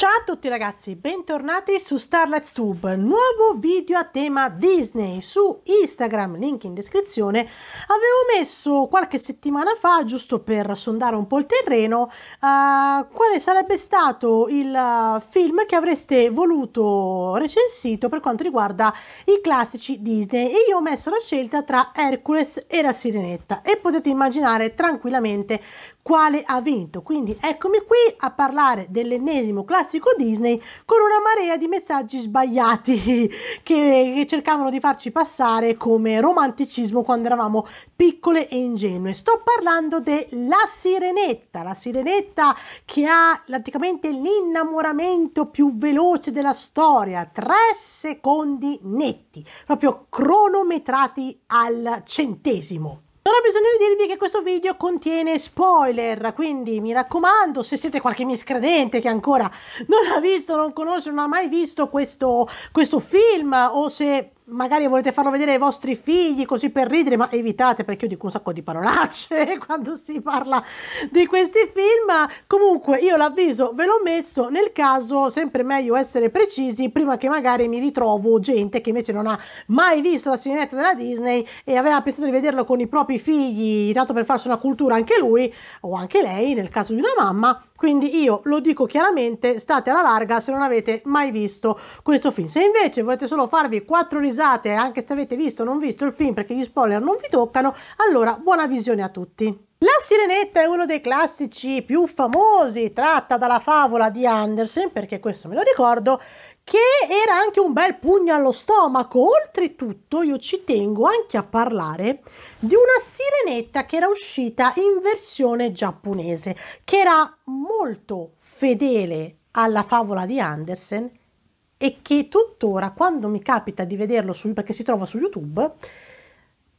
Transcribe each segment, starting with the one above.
Ciao a tutti ragazzi, bentornati su Starlight Tube, nuovo video a tema Disney su Instagram, link in descrizione. Avevo messo qualche settimana fa, giusto per sondare un po' il terreno, uh, quale sarebbe stato il eh, film che avreste voluto recensito per quanto riguarda i classici Disney e io ho messo la scelta tra Hercules e la Sirenetta e potete immaginare tranquillamente quale ha vinto. Quindi eccomi qui a parlare dell'ennesimo classico Disney con una marea di messaggi sbagliati che, che, cercavano di farci passare come romanticismo quando eravamo piccole e ingenue. Sto parlando della sirenetta, la sirenetta che ha praticamente l'innamoramento più veloce della storia, tre secondi netti, proprio cronometrati al centesimo. Non ho bisogno di dirvi che questo video contiene spoiler, quindi mi raccomando, se siete qualche miscredente che ancora non ha visto, non conosce, non ha mai visto questo, questo film o se magari volete farlo vedere ai vostri figli così per ridere, ma evitate perché io dico un sacco di parolacce quando si parla di questi film. Comunque io l'avviso ve l'ho messo, nel caso sempre meglio essere precisi prima che magari mi ritrovo gente che invece non ha mai visto la sirenetta della Disney e aveva pensato di vederlo con i propri figli, dato per farsi una cultura anche lui o anche lei nel caso di una mamma quindi io lo dico chiaramente, state alla larga se non avete mai visto questo film. Se invece volete solo farvi quattro risate, anche se avete visto o non visto il film perché gli spoiler non vi toccano, allora buona visione a tutti. La Sirenetta è uno dei classici più famosi, tratta dalla favola di Andersen, perché questo me lo ricordo, che era anche un bel pugno allo stomaco. Oltretutto, io ci tengo anche a parlare di una sirenetta che era uscita in versione giapponese, che era molto fedele alla favola di Andersen e che tuttora, quando mi capita di vederlo, su, perché si trova su YouTube,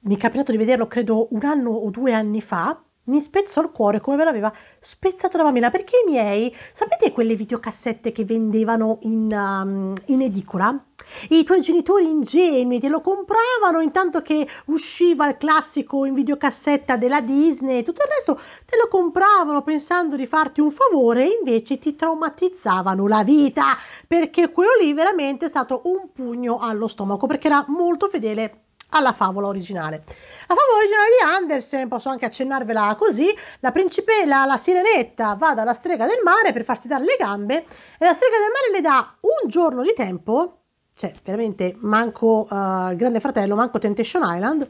mi è capitato di vederlo credo un anno o due anni fa, mi spezzò il cuore come me l'aveva spezzato la bambina perché i miei, sapete quelle videocassette che vendevano in, um, in edicola? I tuoi genitori ingenui te lo compravano intanto che usciva il classico in videocassetta della Disney e tutto il resto te lo compravano pensando di farti un favore e invece ti traumatizzavano la vita perché quello lì veramente è stato un pugno allo stomaco perché era molto fedele alla favola originale. La favola originale di Andersen, posso anche accennarvela così, la principella, la sirenetta, va dalla strega del mare per farsi dare le gambe e la strega del mare le dà un giorno di tempo, cioè veramente manco uh, il grande fratello, manco Temptation Island,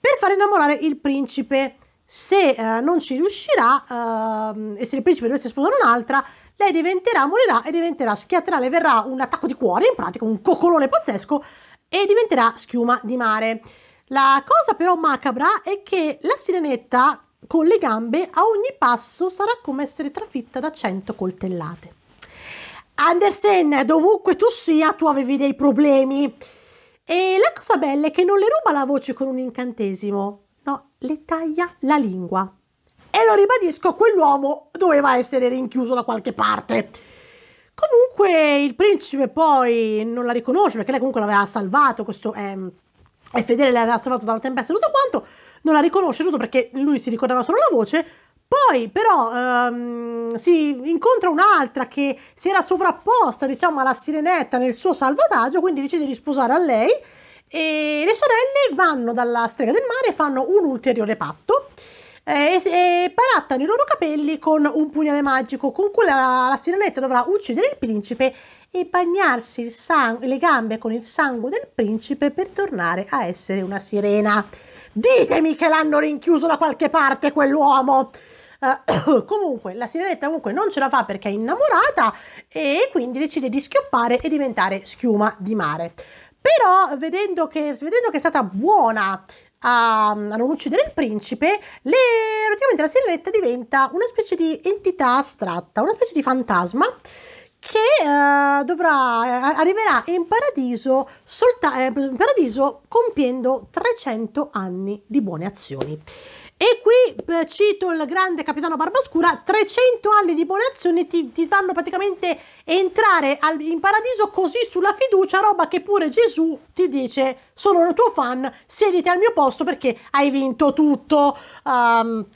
per far innamorare il principe. Se uh, non ci riuscirà uh, e se il principe dovesse sposare un'altra, lei diventerà, morirà e diventerà schiatterà, le verrà un attacco di cuore, in pratica un coccolone pazzesco e diventerà schiuma di mare. La cosa però macabra è che la sirenetta con le gambe a ogni passo sarà come essere trafitta da 100 coltellate. Andersen, dovunque tu sia, tu avevi dei problemi. E la cosa bella è che non le ruba la voce con un incantesimo, no, le taglia la lingua. E lo ribadisco, quell'uomo doveva essere rinchiuso da qualche parte. Comunque il principe poi non la riconosce perché lei comunque l'aveva salvato, questo è, ehm, è fedele, l'aveva salvato dalla tempesta e tutto quanto, non la riconosce tutto perché lui si ricordava solo la voce, poi però um, si incontra un'altra che si era sovrapposta diciamo alla sirenetta nel suo salvataggio, quindi decide di sposare a lei e le sorelle vanno dalla strega del mare e fanno un ulteriore patto eh, e, e barattano i loro capelli con un pugnale magico con cui la, la sirenetta dovrà uccidere il principe e bagnarsi le gambe con il sangue del principe per tornare a essere una sirena. Ditemi che l'hanno rinchiuso da qualche parte quell'uomo! Uh, comunque la sirenetta comunque non ce la fa perché è innamorata e quindi decide di schioppare e diventare schiuma di mare. Però vedendo che, vedendo che è stata buona a, a non uccidere il principe, le, praticamente la sirenetta diventa una specie di entità astratta, una specie di fantasma che uh, dovrà, eh, arriverà in paradiso, solta, eh, in paradiso compiendo 300 anni di buone azioni. E qui eh, cito il grande capitano Barbascura, 300 anni di buone azioni ti, ti fanno praticamente entrare al, in paradiso così sulla fiducia, roba che pure Gesù ti dice sono il tuo fan, siediti al mio posto perché hai vinto tutto. Um,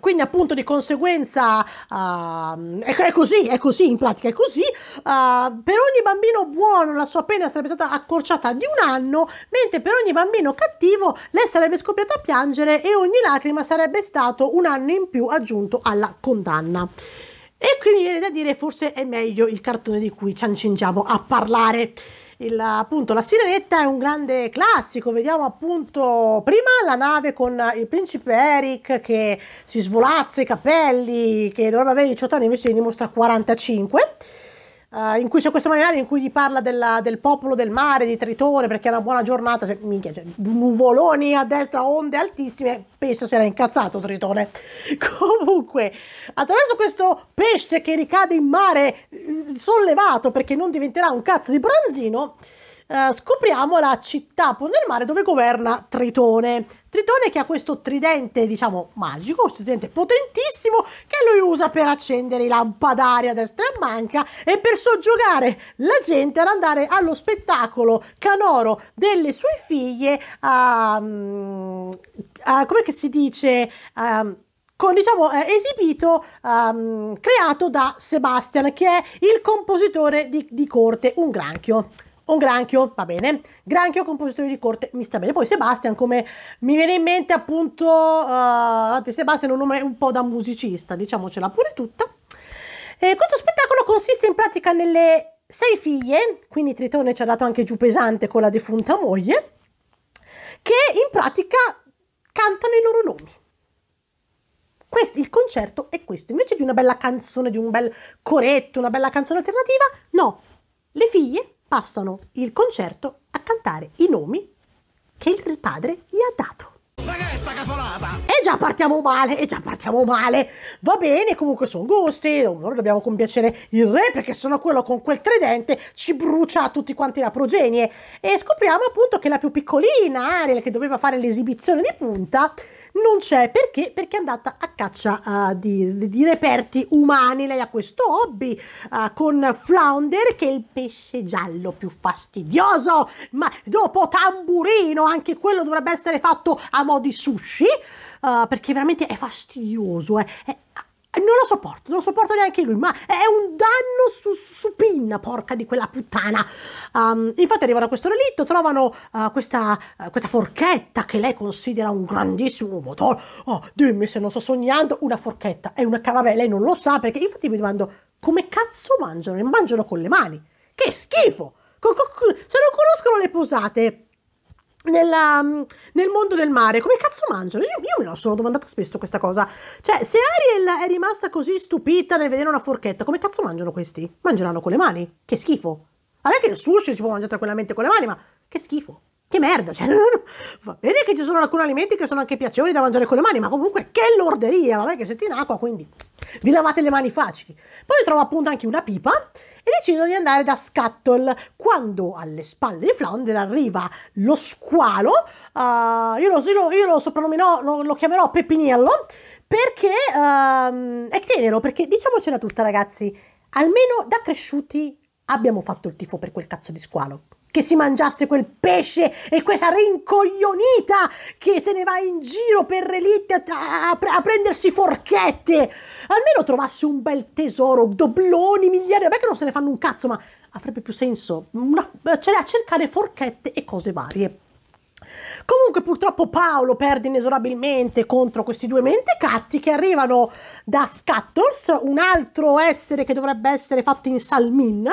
quindi appunto di conseguenza uh, è, è, così, è così in pratica, è così, uh, per ogni bambino buono la sua pena sarebbe stata accorciata di un anno, mentre per ogni bambino cattivo lei sarebbe scoppiata a piangere e ogni lacrima sarebbe stato un anno in più aggiunto alla condanna. E qui mi viene da dire forse è meglio il cartone di cui ci accingiamo a parlare il, appunto la sirenetta è un grande classico, vediamo appunto prima la nave con il principe Eric che si svolazza i capelli, che dovrebbe avere 18 anni invece ne dimostra 45 Uh, in cui c'è questo marinare in cui gli parla della, del popolo del mare, di Tritone, perché è una buona giornata, se, minchia, cioè, nuvoloni a destra, onde altissime, penso si era incazzato Tritone. Comunque, attraverso questo pesce che ricade in mare eh, sollevato perché non diventerà un cazzo di bronzino, eh, scopriamo la città del mare dove governa Tritone. Tritone che ha questo tridente, diciamo, magico, questo tridente potentissimo che lui usa per accendere i lampadari a destra e a manca e per soggiogare la gente ad andare allo spettacolo canoro delle sue figlie um, uh, come si dice um, con diciamo eh, esibito um, creato da Sebastian che è il compositore di, di corte un granchio un granchio, va bene, granchio compositore di corte, mi sta bene. Poi Sebastian, come mi viene in mente appunto, uh, Sebastian è un nome un po' da musicista, diciamocela pure tutta. E questo spettacolo consiste in pratica nelle sei figlie, quindi Tritone ci ha dato anche giù pesante con la defunta moglie, che in pratica cantano i loro nomi. Questo, il concerto è questo, invece di una bella canzone, di un bel coretto, una bella canzone alternativa, no, le figlie passano il concerto a cantare i nomi che il padre gli ha dato. E già partiamo male, e già partiamo male. Va bene, comunque sono gusti. Noi dobbiamo compiacere il re perché sono quello con quel tridente ci brucia tutti quanti la progenie. E scopriamo appunto che la più piccolina, Ariel, che doveva fare l'esibizione di punta, non c'è perché? Perché è andata a caccia uh, di, di, reperti umani. Lei ha questo hobby uh, con Flounder, che è il pesce giallo più fastidioso, ma dopo tamburino, anche quello dovrebbe essere fatto a mo' di sushi. Uh, perché veramente è fastidioso, eh. è eh, non lo sopporto, non lo sopporto neanche lui, ma è un danno su, su pinna, porca di quella puttana. Um, infatti arrivano a questo relitto, trovano uh, questa, uh, questa, forchetta che lei considera un grandissimo motore. Oh, dimmi se non sto sognando, una forchetta è una cavabella, lei non lo sa perché infatti mi domando come cazzo mangiano? E mangiano con le mani. Che schifo! se non conoscono le posate nella, mm, nel mondo del mare, come cazzo mangiano? Io, io, me lo sono domandata spesso questa cosa. Cioè, se Ariel è rimasta così stupita nel vedere una forchetta, come cazzo mangiano questi? Mangeranno con le mani? Che schifo. Vabbè che il sushi si può mangiare tranquillamente con le mani, ma che schifo. Che merda, cioè, va bene che ci sono alcuni alimenti che sono anche piacevoli da mangiare con le mani, ma comunque che lorderia, vabbè che siete in acqua, quindi vi lavate le mani facili. Poi trovo appunto anche una pipa e decido di andare da Scuttle quando alle spalle di Flounder arriva lo squalo, uh, io, lo, io, io lo soprannomerò, lo, lo chiamerò Pepinello, perché uh, è tenero, perché diciamocela tutta ragazzi, almeno da cresciuti abbiamo fatto il tifo per quel cazzo di squalo che si mangiasse quel pesce e questa rincoglionita che se ne va in giro per relitti a, a, a prendersi forchette. Almeno trovasse un bel tesoro, dobloni, migliaia, vabbè che non se ne fanno un cazzo, ma avrebbe più senso una, cioè, a cercare forchette e cose varie. Comunque purtroppo Paolo perde inesorabilmente contro questi due mentecatti che arrivano da Scattles, un altro essere che dovrebbe essere fatto in salmin,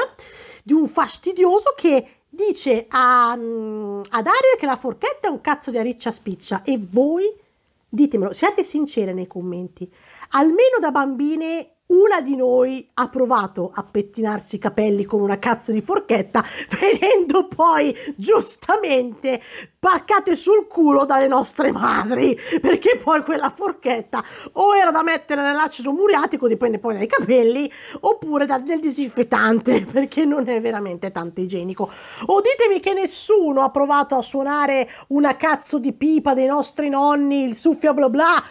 di un fastidioso che dice a, mm, a Dario che la forchetta è un cazzo di ariccia spiccia e voi ditemelo, siate sincere nei commenti. Almeno da bambine una di noi ha provato a pettinarsi i capelli con una cazzo di forchetta, venendo poi giustamente paccate sul culo dalle nostre madri, perché poi quella forchetta o era da mettere nell'acido muriatico, dipende poi dai capelli, oppure da, nel disinfettante, perché non è veramente tanto igienico. O ditemi che nessuno ha provato a suonare una cazzo di pipa dei nostri nonni, il suffia bla bla,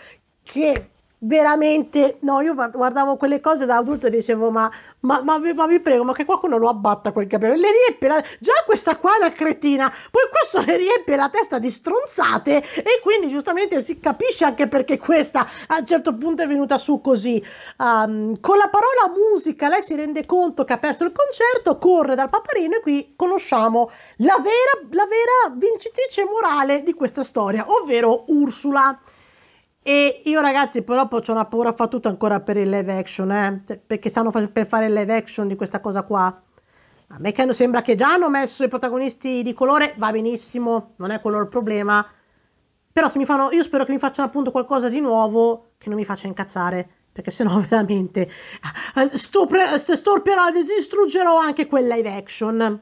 che veramente no io guardavo quelle cose da adulto e dicevo ma, ma, ma, ma vi prego ma che qualcuno lo abbatta quel capello le riempie la... già questa qua è una cretina poi questo le riempie la testa di stronzate e quindi giustamente si capisce anche perché questa a un certo punto è venuta su così um, con la parola musica lei si rende conto che ha perso il concerto corre dal paparino e qui conosciamo la vera, la vera vincitrice morale di questa storia ovvero Ursula e io ragazzi però ho una paura fatuta ancora per il live action, eh? perché stanno per fare il live action di questa cosa qua. A me che sembra che già hanno messo i protagonisti di colore, va benissimo, non è quello il problema. Però se mi fanno, io spero che mi facciano appunto qualcosa di nuovo che non mi faccia incazzare, perché sennò veramente ah, ah, stupre, storperò, distruggerò anche quel live action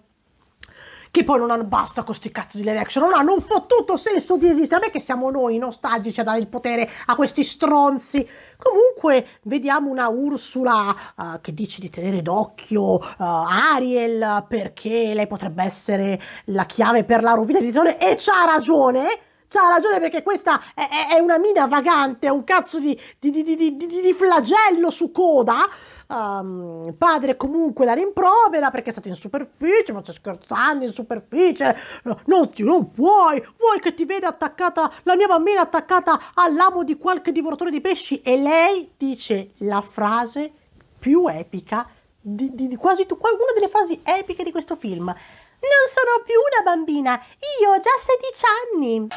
che poi non hanno, basta con sti cazzo di live action, non hanno un fottuto senso di esistere, a me che siamo noi nostalgici a dare il potere a questi stronzi. Comunque vediamo una Ursula uh, che dice di tenere d'occhio uh, Ariel perché lei potrebbe essere la chiave per la rovina di Tone e c'ha ragione. C'ha ragione perché questa è, è, una mina vagante, è un cazzo di, di, di, di flagello su coda um, padre comunque la rimprovera perché è stato in superficie, ma stai scherzando in superficie, non, si, non puoi, vuoi che ti veda attaccata, la mia bambina attaccata all'amo di qualche divoratore di pesci e lei dice la frase più epica di, di, di quasi tu, una delle frasi epiche di questo film. Non sono più una bambina, io ho già 16 anni.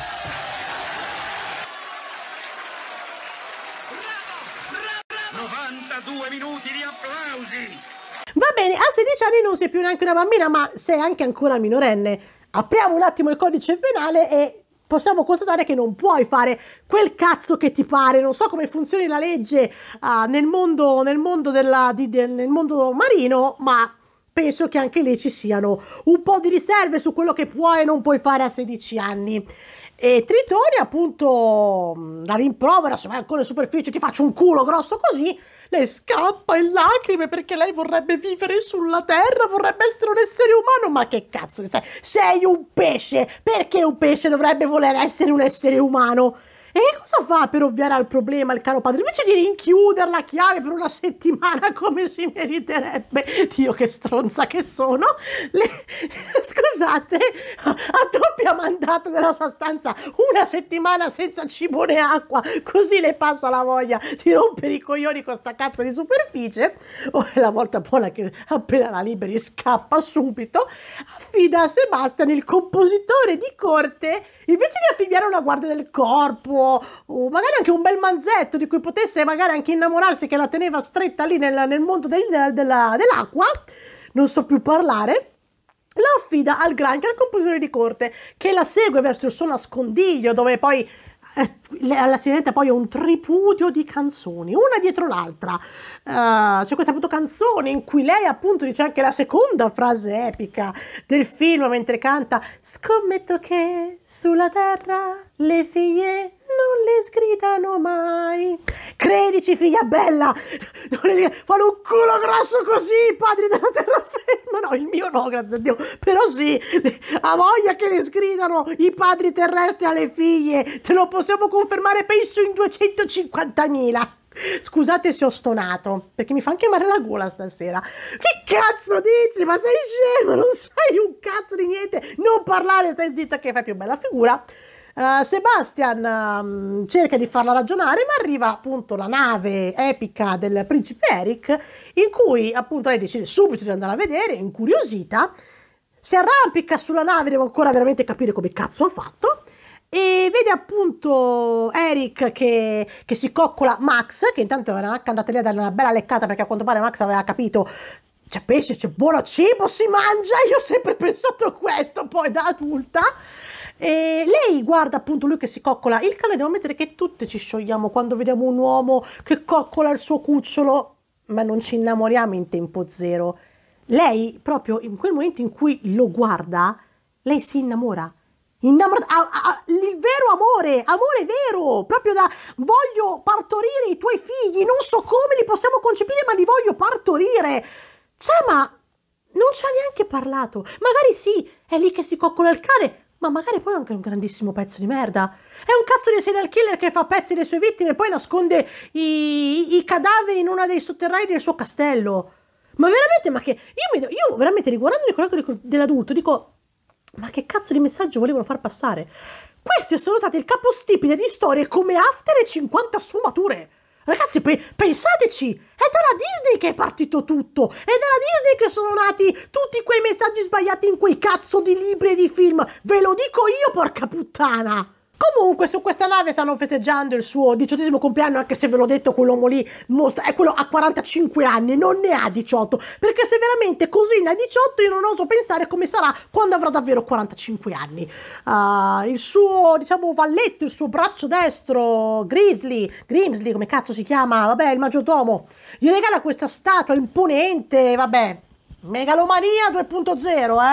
32 minuti di applausi. Va bene, a 16 anni non sei più neanche una bambina, ma sei anche ancora minorenne. Apriamo un attimo il codice penale e possiamo constatare che non puoi fare quel cazzo che ti pare. Non so come funzioni la legge uh, nel, mondo, nel, mondo della, di, del, nel mondo marino, ma penso che anche lì ci siano un po' di riserve su quello che puoi e non puoi fare a 16 anni. E Tritone appunto mm, la rimprovera, se vai ancora in superficie ti faccio un culo grosso così le scappa in lacrime perché lei vorrebbe vivere sulla terra, vorrebbe essere un essere umano. Ma che cazzo, sei un pesce? Perché un pesce dovrebbe voler essere un essere umano? E che cosa fa per ovviare al problema il caro padre? Invece di rinchiudere la chiave per una settimana come si meriterebbe, Dio che stronza che sono, le... scusate, a doppia mandata nella sua stanza una settimana senza cibo né acqua, così le passa la voglia di rompere i coglioni con sta cazzo di superficie, o oh, è la volta buona che appena la liberi scappa subito, affida a Sebastian il compositore di corte invece di affibbiare una guardia del corpo o magari anche un bel manzetto di cui potesse magari anche innamorarsi che la teneva stretta lì nel, nel mondo del, della, dell'acqua, non so più parlare, la affida al Gran, che è il compositore di corte, che la segue verso il suo nascondiglio dove poi eh, alla sirenetta poi è un tripudio di canzoni, una dietro l'altra. Uh, c'è questa appunto canzone in cui lei appunto dice anche la seconda frase epica del film mentre canta Scommetto che sulla terra le figlie non le sgridano mai. Credici, figlia bella! Fanno un culo grosso così, padri della terraferma! No, il mio no, grazie a Dio. Però sì, ha voglia che le sgridano i padri terrestri alle figlie. Te lo possiamo confermare, penso, in 250.000. Scusate se ho stonato, perché mi fa anche male la gola stasera. Che cazzo dici? Ma sei scemo, non sai un cazzo di niente. Non parlare, stai zitta che fai più bella figura. Eh, Sebastian um, cerca di farla ragionare, ma arriva appunto la nave epica del principe Eric, in cui appunto lei decide subito di andare a vedere, incuriosita, si arrampica sulla nave, devo ancora veramente capire come cazzo ha fatto, e vede appunto Eric che, che, si coccola Max, che intanto era anche andata lì a dare una bella leccata perché a quanto pare Max aveva capito c'è pesce, c'è buono cibo, si mangia, io ho sempre pensato questo poi da adulta e lei guarda appunto lui che si coccola il cane, devo ammettere che tutte ci sciogliamo quando vediamo un uomo che coccola il suo cucciolo, ma non ci innamoriamo in tempo zero. Lei proprio in quel momento in cui lo guarda, lei si innamora. Innamorata, a, a, il vero amore, amore vero, proprio da voglio partorire i tuoi figli, non so come li possiamo concepire, ma li voglio partorire. Cioè, ma non ci ha neanche parlato. Magari sì, è lì che si coccola il cane, ma magari poi è anche un grandissimo pezzo di merda. È un cazzo di serial killer che fa pezzi delle sue vittime e poi nasconde i, i cadaveri in uno dei sotterranei del suo castello. Ma veramente, ma che... Io, mi, io veramente riguardando il colloquio dell'adulto dico, ma che cazzo di messaggio volevano far passare? Questi sono stati il capostipite di storie come After e 50 sfumature. Ragazzi, pe- pensateci, è dalla Disney che è partito tutto, è dalla Disney che sono nati tutti quei messaggi sbagliati in quei cazzo di libri e di film, ve lo dico io, porca puttana! Comunque su questa nave stanno festeggiando il suo diciottesimo compleanno, anche se ve l'ho detto quell'uomo lì mostra, è quello a 45 anni, non ne ha 18, perché se veramente così ne ha 18 io non oso pensare come sarà quando avrà davvero 45 anni. Uh, il suo, diciamo, valletto, il suo braccio destro, Grizzly, Grimsley, come cazzo si chiama, vabbè, il maggiordomo, gli regala questa statua imponente, vabbè, megalomania 2.0,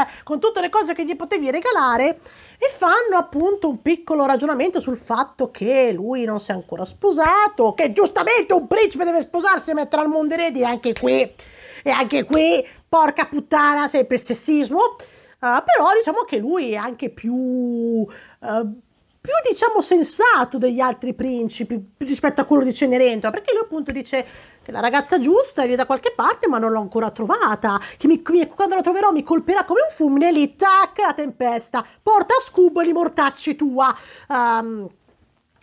eh, con tutte le cose che gli potevi regalare e fanno appunto un piccolo ragionamento sul fatto che lui non si è ancora sposato, che giustamente un principe deve sposarsi e mettere al mondo eredi anche qui, e anche qui, porca puttana, sempre il sessismo. Uh, però diciamo che lui è anche più, uh, più diciamo sensato degli altri principi rispetto a quello di Cenerentola, perché lui appunto dice la ragazza giusta è da qualche parte ma non l'ho ancora trovata che mi, quando la troverò mi colperà come un fulmine lì tac la tempesta porta a scubo e li mortacci tua um,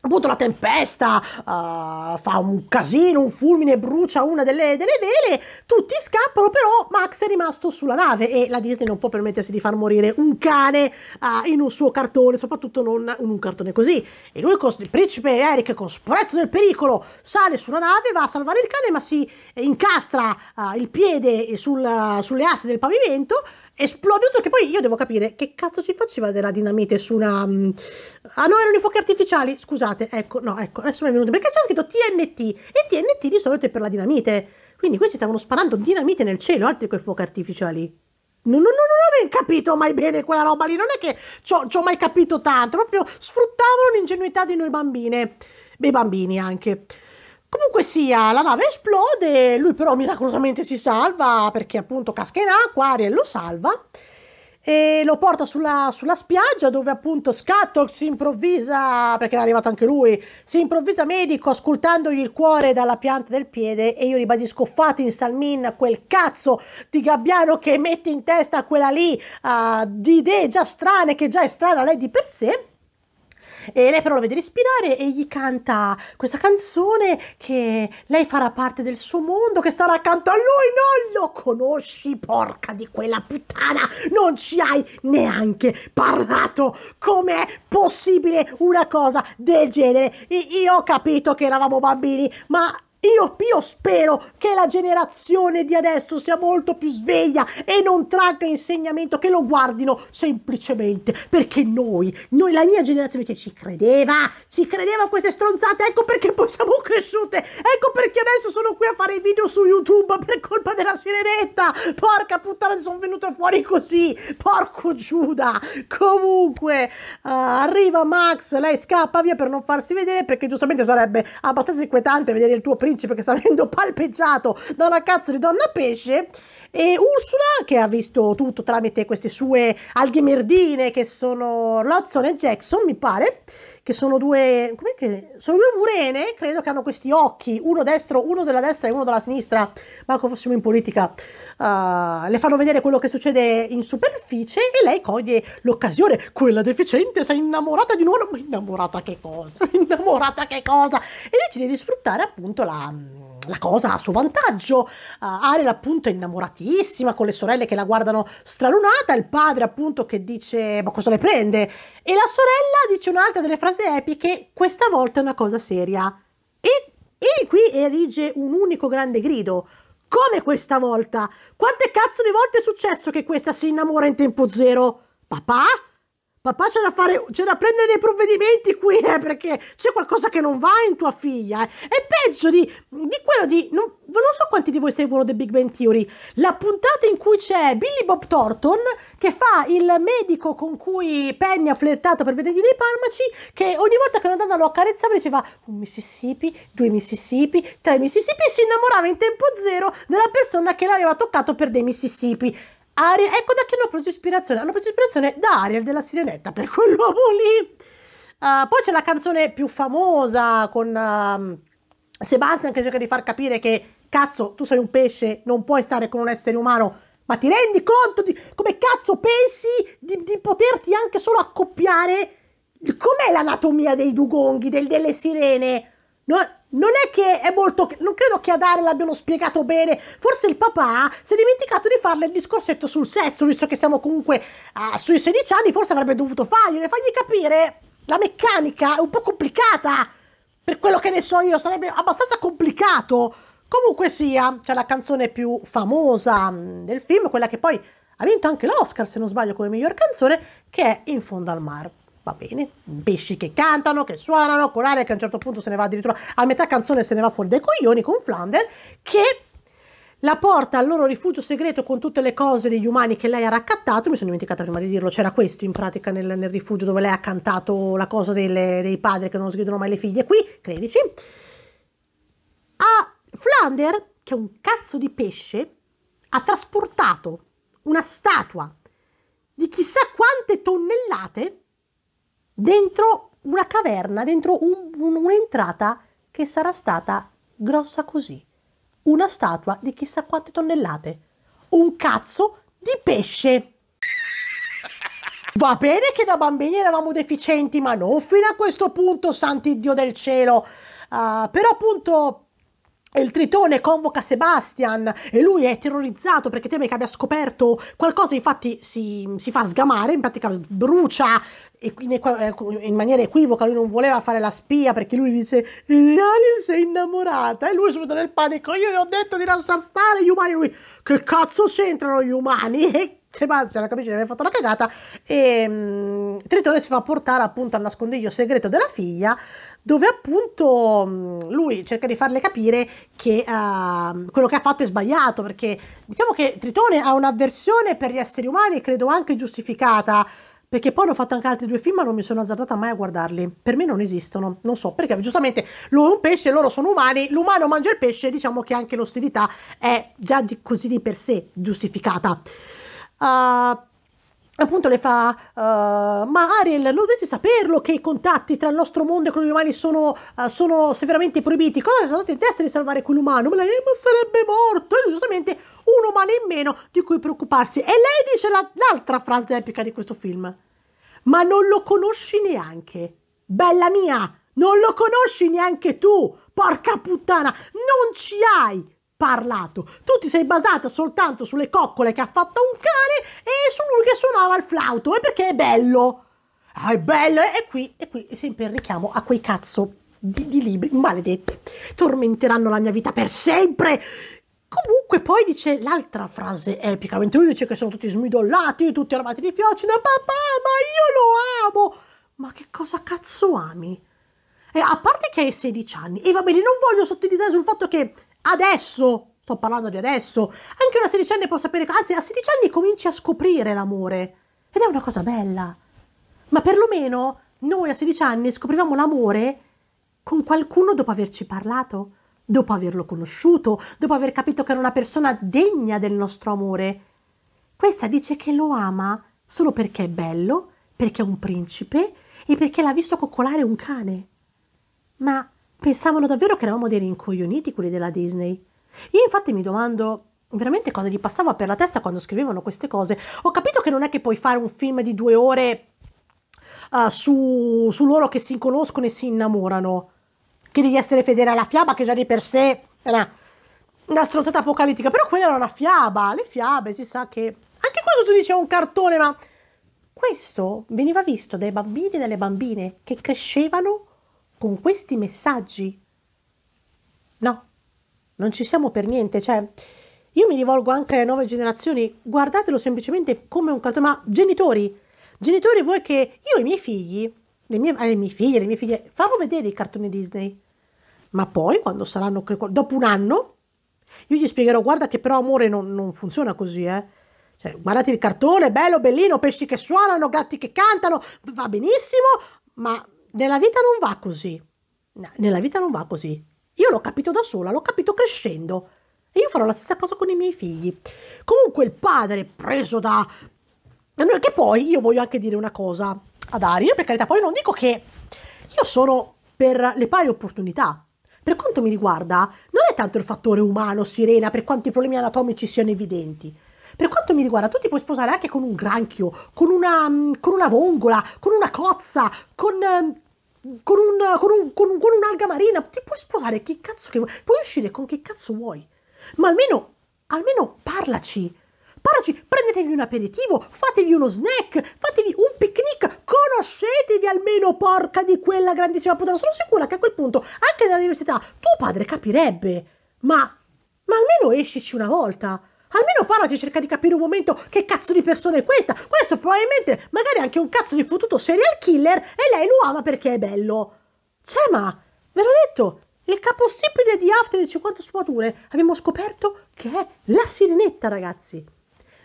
appunto la tempesta uh, fa un casino, un fulmine, brucia una delle, delle, vele, tutti scappano, però Max è rimasto sulla nave e la Disney non può permettersi di far morire un cane uh, in un suo cartone, soprattutto non in un cartone così. E lui, con, il principe Eric, con sprezzo del pericolo, sale sulla nave, va a salvare il cane, ma si incastra uh, il piede sul, sulle asse del pavimento esploduto tutto che poi io devo capire che cazzo ci faceva della dinamite su una mm, ah no erano i fuochi artificiali scusate ecco no ecco adesso mi è venuto perché c'era scritto TNT e TNT di solito è per la dinamite quindi questi stavano sparando dinamite nel cielo altri quei fuochi artificiali non, non, non, non avevo capito mai bene quella roba lì non è che ci ho mai capito tanto proprio sfruttavano l'ingenuità di noi bambine dei bambini anche Comunque sia, la nave esplode, lui però miracolosamente si salva perché appunto casca in acqua, Ariel lo salva e lo porta sulla, sulla spiaggia dove appunto Scattox si improvvisa, perché era arrivato anche lui, si improvvisa medico ascoltandogli il cuore dalla pianta del piede e io ribadisco fate in Salmin quel cazzo di gabbiano che mette in testa quella lì uh, di idee già strane, che già è strana lei di per sé e lei però lo vede respirare e gli canta questa canzone che lei farà parte del suo mondo, che starà accanto a lui. Non lo conosci, porca di quella puttana! Non ci hai neanche parlato! Com'è possibile una cosa del genere? io ho capito che eravamo bambini, ma io, io, spero che la generazione di adesso sia molto più sveglia e non tragga insegnamento, che lo guardino semplicemente perché noi, noi la mia generazione cioè, ci credeva, ci credeva a queste stronzate, ecco perché poi siamo cresciute, ecco perché adesso sono qui a fare i video su YouTube per colpa della sirenetta, porca puttana sono venuta fuori così, porco Giuda, comunque uh, arriva Max, lei scappa via per non farsi vedere perché giustamente sarebbe abbastanza inquietante vedere il tuo primo principe che sta venendo palpeggiato da una cazzo di donna pesce e Ursula che ha visto tutto tramite queste sue alghe merdine, che sono Lodson e Jackson mi pare che sono due che, sono due murene credo che hanno questi occhi uno destro uno della destra e uno della sinistra manco fossimo in politica uh, le fanno vedere quello che succede in superficie e lei coglie l'occasione quella deficiente si è innamorata di nuovo. Ma innamorata che cosa innamorata che cosa e decide di sfruttare appunto la la cosa a suo vantaggio. Uh, Ariel appunto è innamoratissima con le sorelle che la guardano stralunata, il padre appunto che dice ma cosa le prende? E la sorella dice un'altra delle frasi epiche, questa volta è una cosa seria. E, e qui erige un unico grande grido. Come questa volta? Quante cazzo di volte è successo che questa si innamora in tempo zero? Papà? Papà c'è da, fare, c'è da prendere dei provvedimenti qui, eh, perché c'è qualcosa che non va in tua figlia. Eh. E peggio di, di quello di... Non, non, so quanti di voi seguono The Big Bang Theory, la puntata in cui c'è Billy Bob Thornton che fa il medico con cui Penny ha flirtato per vendergli dei farmaci, che ogni volta che una donna lo accarezzava diceva un Mississippi, due Mississippi, tre Mississippi e si innamorava in tempo zero della persona che l'aveva toccato per dei Mississippi. Ariel, ecco da chi hanno preso ispirazione. Hanno preso ispirazione da Ariel della Sirenetta per quell'uomo lì. Uh, poi c'è la canzone più famosa con um, Sebastian che cerca di far capire che cazzo, tu sei un pesce, non puoi stare con un essere umano. Ma ti rendi conto di come cazzo pensi di, di poterti anche solo accoppiare? Com'è l'anatomia dei dugonghi, del, delle sirene? No, non è che è molto. Non credo che ad Ari l'abbiano spiegato bene. Forse il papà si è dimenticato di farle il discorsetto sul sesso, visto che siamo comunque uh, sui 16 anni, forse avrebbe dovuto fargliene, fargli capire. La meccanica è un po' complicata. Per quello che ne so io, sarebbe abbastanza complicato. Comunque sia, c'è la canzone più famosa mm, del film, quella che poi ha vinto anche l'Oscar, se non sbaglio, come miglior canzone, che è In fondo al mar va bene, pesci che cantano, che suonano, con Aria che a un certo punto se ne va addirittura a metà canzone se ne va fuori dai coglioni con Flander che la porta al loro rifugio segreto con tutte le cose degli umani che lei ha raccattato. Mi sono dimenticata prima di dirlo, c'era questo in pratica nel, nel rifugio dove lei ha cantato la cosa delle, dei padri che non sgridano mai le figlie. Qui, credici, a Flander, che è un cazzo di pesce, ha trasportato una statua di chissà quante tonnellate dentro una caverna, dentro un, un, un'entrata che sarà stata grossa così. Una statua di chissà quante tonnellate. Un cazzo di pesce. Va bene che da bambini eravamo deficienti, ma non fino a questo punto, santi Dio del cielo. Uh, però appunto e il tritone convoca Sebastian e lui è terrorizzato perché teme che abbia scoperto qualcosa, infatti si, si fa sgamare, in pratica brucia e eh, in maniera equivoca, lui non voleva fare la spia perché lui dice Ariel sei innamorata e lui subito nel panico, io gli ho detto di lasciare stare gli umani, e lui che cazzo c'entrano gli umani? E Sebastian capisce di aveva fatto una cagata e um, Tritone si fa portare appunto al nascondiglio segreto della figlia dove appunto mm, lui cerca di farle capire che uh, quello che ha fatto è sbagliato, perché diciamo che Tritone ha un'avversione per gli esseri umani e credo anche giustificata, perché poi hanno fatto anche altri due film ma non mi sono azzardata mai a guardarli, per me non esistono, non so perché, giustamente lui è un pesce, loro sono umani, l'umano mangia il pesce, diciamo che anche l'ostilità è già così di per sé giustificata. Uh, appunto le fa uh, ma Ariel non dovresti saperlo che i contatti tra il nostro mondo e quello umani sono, uh, sono severamente proibiti cosa sono andati in testa di salvare quell'umano ma, ma sarebbe morto e giustamente un umano in meno di cui preoccuparsi e lei dice la, l'altra frase epica di questo film ma non lo conosci neanche bella mia non lo conosci neanche tu porca puttana non ci hai parlato. Tu ti sei basata soltanto sulle coccole che ha fatto un cane e su lui che suonava il flauto. E perché è bello. Ah, è bello. E qui, e qui, è sempre il richiamo a quei cazzo di, di libri maledetti. Tormenteranno la mia vita per sempre. Comunque poi dice l'altra frase epica, mentre lui dice che sono tutti smidollati, tutti armati di fiocina, papà, ma io lo amo! Ma che cosa cazzo ami? Eh, a parte che hai 16 anni, e va bene, non voglio sottolineare sul fatto che adesso, sto parlando di adesso, anche una sedicenne può sapere, anzi a 16 anni cominci a scoprire l'amore ed è una cosa bella, ma perlomeno noi a 16 anni scoprivamo l'amore con qualcuno dopo averci parlato, dopo averlo conosciuto, dopo aver capito che era una persona degna del nostro amore. Questa dice che lo ama solo perché è bello, perché è un principe e perché l'ha visto coccolare un cane. Ma Pensavano davvero che eravamo dei rincoglioniti quelli della Disney. Io infatti mi domando veramente cosa gli passava per la testa quando scrivevano queste cose. Ho capito che non è che puoi fare un film di due ore uh, su, su loro che si conoscono e si innamorano, che devi essere fedele alla fiaba che già di per sé era una strozzata apocalittica, però quella era una fiaba, le fiabe si sa che... Anche quando tu dici è un cartone, ma questo veniva visto dai bambini e dalle bambine che crescevano con questi messaggi? No, non ci siamo per niente, cioè io mi rivolgo anche alle nuove generazioni, guardatelo semplicemente come un canto, ma genitori, genitori voi che io e i miei figli, le mie, eh, le mie figlie, le mie figlie, farò vedere i cartoni Disney, ma poi quando saranno, dopo un anno, io gli spiegherò, guarda che però amore non, non funziona così, eh. Cioè, guardate il cartone, bello, bellino, pesci che suonano, gatti che cantano, va benissimo, ma nella vita non va così. No, nella vita non va così. Io l'ho capito da sola, l'ho capito crescendo. E io farò la stessa cosa con i miei figli. Comunque il padre preso da... Che poi io voglio anche dire una cosa ad Ari, Io per carità, poi non dico che io sono per le pari opportunità. Per quanto mi riguarda, non è tanto il fattore umano, sirena, per quanto i problemi anatomici siano evidenti. Per quanto mi riguarda, tu ti puoi sposare anche con un granchio, con una, mm, con una vongola, con una cozza, con... Ehm, con, un, con, un, con, un, con un'alga marina ti puoi sposare che cazzo che vuoi, puoi uscire con chi cazzo vuoi, ma almeno, almeno parlaci, Paraci, prendetevi un aperitivo, fatevi uno snack, fatevi un picnic, conoscetevi almeno, porca di quella grandissima puttana. Sono sicura che a quel punto, anche nella diversità, tuo padre capirebbe. Ma, ma almeno escici una volta. Almeno parlati, cerca di capire un momento che cazzo di persona è questa. Questo probabilmente, magari anche un cazzo di fottuto serial killer e lei lo ama perché è bello. Cioè, ma, ve l'ho detto, il capostipite di After 50 sfumature abbiamo scoperto che è la sirenetta, ragazzi.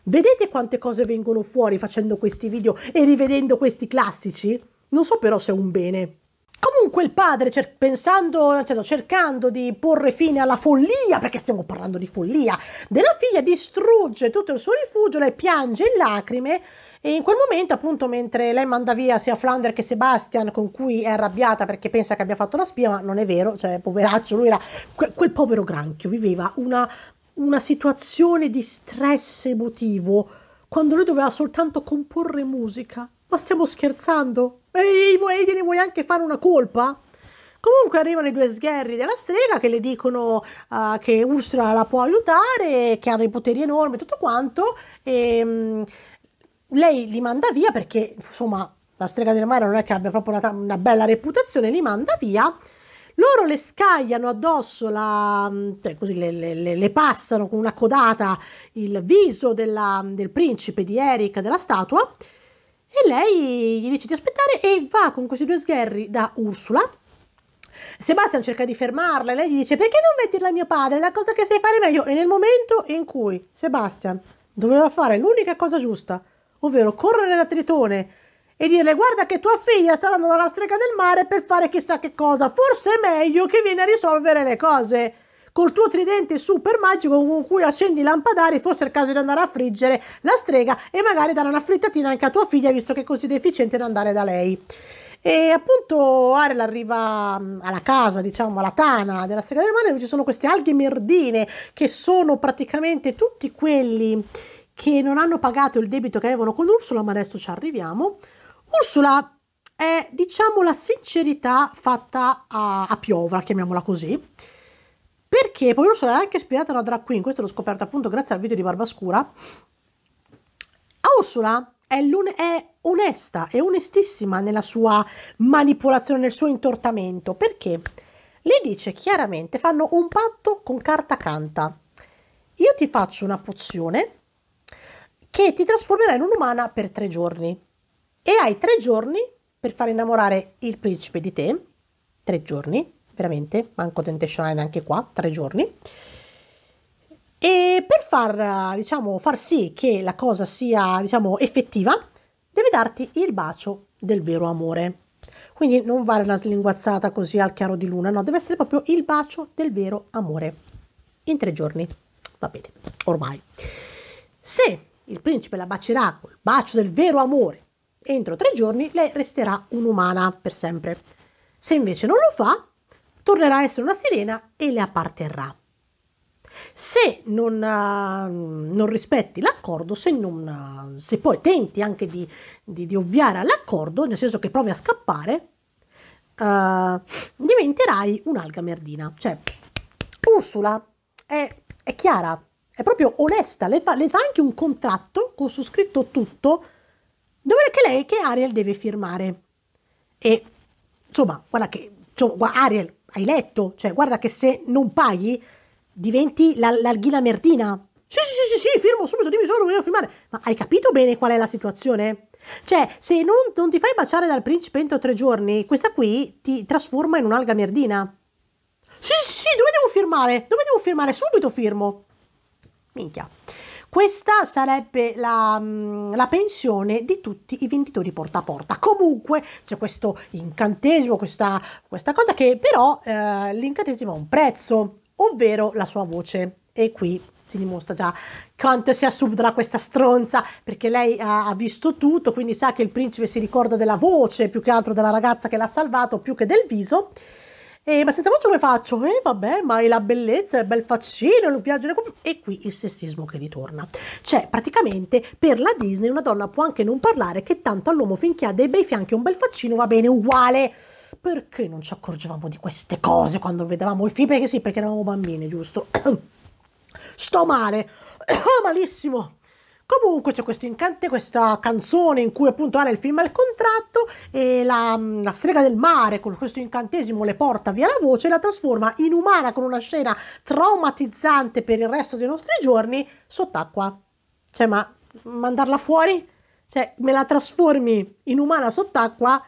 Vedete quante cose vengono fuori facendo questi video e rivedendo questi classici? Non so però se è un bene. Comunque il padre, cer- pensando, cioè, cercando di porre fine alla follia, perché stiamo parlando di follia, della figlia, distrugge tutto il suo rifugio, lei piange in lacrime e in quel momento, appunto, mentre lei manda via sia Flander che Sebastian, con cui è arrabbiata perché pensa che abbia fatto la spia, ma non è vero, cioè, poveraccio, lui era que- quel povero granchio, viveva una, una situazione di stress emotivo quando lui doveva soltanto comporre musica ma stiamo scherzando? E gliene vuoi anche fare una colpa? Comunque arrivano i due sgherri della strega che le dicono uh, che Ursula la può aiutare, che ha dei poteri enormi, tutto quanto, e um, lei li manda via perché, insomma, la strega del mare non è che abbia proprio una, una bella reputazione, li manda via. Loro le scagliano addosso, la, eh, così le, le, le, passano con una codata il viso della, del principe di Eric della statua e lei gli dice di aspettare e va con questi due sgherri da Ursula. Sebastian cerca di fermarla e lei gli dice perché non vai a dirla a mio padre, la cosa che sai fare meglio. E nel momento in cui Sebastian doveva fare l'unica cosa giusta, ovvero correre da Tritone e dirle guarda che tua figlia sta andando dalla strega del mare per fare chissà che cosa, forse è meglio che viene a risolvere le cose col tuo tridente super magico con cui accendi i lampadari, forse è il caso di andare a friggere la strega e magari dare una frittatina anche a tua figlia, visto che è così deficiente da andare da lei. E appunto Ariel arriva mm, alla casa, diciamo, alla tana della strega del mare, dove ci sono queste alghe merdine che sono praticamente tutti quelli che non hanno pagato il debito che avevano con Ursula, ma adesso ci arriviamo. Ursula è, diciamo, la sincerità fatta a, a piovra, chiamiamola così perché poi Ursula era anche ispirata a una drag queen, questo l'ho scoperto appunto grazie al video di Barbascura. A Ursula è, è onesta, è onestissima nella sua manipolazione, nel suo intortamento, perché le dice chiaramente, fanno un patto con carta canta. Io ti faccio una pozione che ti trasformerà in un'umana per tre giorni e hai tre giorni per far innamorare il principe di te, tre giorni, veramente, manco tentationale neanche anche qua, tre giorni. E per far, diciamo, far sì che la cosa sia, diciamo, effettiva, deve darti il bacio del vero amore. Quindi non vale una slinguazzata così al chiaro di luna, no, deve essere proprio il bacio del vero amore. In tre giorni, va bene, ormai. Se il principe la bacerà col bacio del vero amore entro tre giorni, lei resterà un'umana per sempre. Se invece non lo fa, tornerà a essere una sirena e le apparterrà. Se non, uh, non rispetti l'accordo, se, non, uh, se, poi tenti anche di, di, di, ovviare all'accordo, nel senso che provi a scappare, uh, diventerai un'alga merdina. Cioè, Ursula è, è chiara, è proprio onesta, le fa, le fa, anche un contratto con su scritto tutto, dove è che lei che Ariel deve firmare. E insomma, guarda che insomma, Ariel hai letto, cioè guarda che se non paghi diventi la, l'alghina merdina. Sì, sì, sì, sì, firmo subito, dimmi solo, voglio firmare. Ma hai capito bene qual è la situazione? Cioè, se non, non ti fai baciare dal principe entro tre giorni, questa qui ti trasforma in un'alga merdina. Sì, sì, sì, dove devo firmare? Dove devo firmare? Subito firmo. Minchia. Questa sarebbe la, mm, la pensione di tutti i venditori porta a porta. Comunque c'è questo incantesimo, questa, questa cosa che però eh, l'incantesimo ha un prezzo, ovvero la sua voce. E qui si dimostra già quanto sia subdola questa stronza, perché lei ha, ha, visto tutto, quindi sa che il principe si ricorda della voce, più che altro della ragazza che l'ha salvato, più che del viso. E, ma senza voce come faccio? Eh vabbè, ma è la bellezza, il bel faccino, il viaggio... E qui il sessismo che ritorna. Cioè, praticamente, per la Disney una donna può anche non parlare che tanto all'uomo finché ha dei bei fianchi e un bel faccino va bene uguale. Perché non ci accorgevamo di queste cose quando vedevamo i film? Perché sì, perché eravamo bambini, giusto? Sto male, malissimo. Comunque c'è questo incante, questa canzone in cui appunto Anna il film al contratto e la, mm, la, strega del mare con questo incantesimo le porta via la voce e la trasforma in umana con una scena traumatizzante per il resto dei nostri giorni sott'acqua. Cioè ma mandarla fuori? Cioè me la trasformi in umana sott'acqua?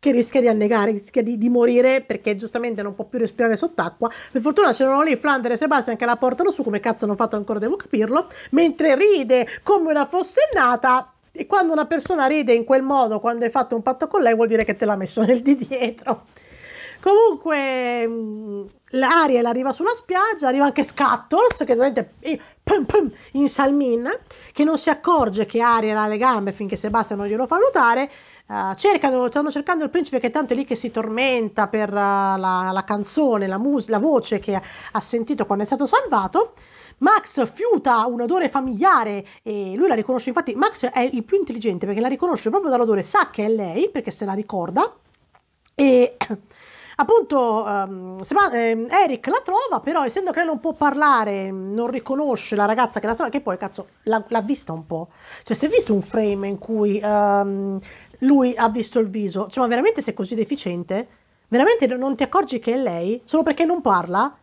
che rischia di annegare, rischia di, di, morire perché giustamente non può più respirare sott'acqua. Per fortuna c'erano lì Flandre e Sebastian che la portano su, come cazzo hanno fatto ancora devo capirlo, mentre ride come una fossennata. E quando una persona ride in quel modo, quando hai fatto un patto con lei, vuol dire che te l'ha messo nel di dietro. Comunque, mm, l'Ariel arriva sulla spiaggia, arriva anche Scuttles, che veramente in salmina, che non si accorge che Ariel ha le gambe finché Sebastian non glielo fa notare Uh, cercano, stanno cercando il principe che tanto è lì che si tormenta per uh, la, la, canzone, la, mus- la voce che ha sentito quando è stato salvato. Max fiuta un odore familiare e lui la riconosce, infatti Max è il più intelligente perché la riconosce proprio dall'odore, sa che è lei perché se la ricorda e appunto um, Seba- eh, Eric la trova però essendo che lei non può parlare non riconosce la ragazza che la salva che poi cazzo l'ha, l'ha vista un po' cioè si è visto un frame in cui um, lui ha visto il viso. Cioè, ma veramente sei così deficiente? Veramente non ti accorgi che è lei? Solo perché non parla?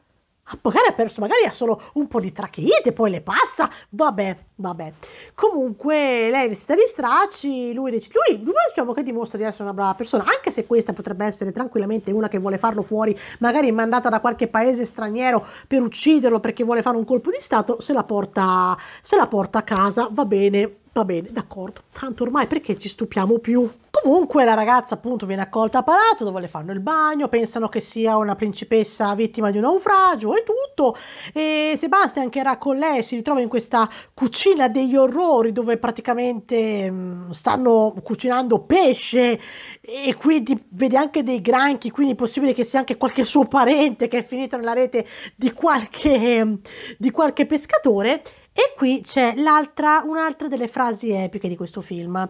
Ah, magari ha perso, magari ha solo un po' di tracheite, poi le passa. Vabbè, vabbè. Comunque, lei è vestita di stracci, lui dice... Lui, lui diciamo che dimostra di essere una brava persona, anche se questa potrebbe essere tranquillamente una che vuole farlo fuori, magari mandata da qualche paese straniero per ucciderlo perché vuole fare un colpo di stato, se la porta, se la porta a casa, va bene, Va bene, d'accordo. Tanto ormai perché ci stupiamo più? Comunque la ragazza appunto viene accolta a palazzo dove le fanno il bagno, pensano che sia una principessa vittima di un naufragio e tutto. E Sebastian che era con lei si ritrova in questa cucina degli orrori dove praticamente mh, mm, stanno cucinando pesce e quindi vede anche dei granchi, quindi è possibile che sia anche qualche suo parente che è finito nella rete di qualche, di qualche pescatore e qui c'è l'altra, un'altra delle frasi epiche di questo film.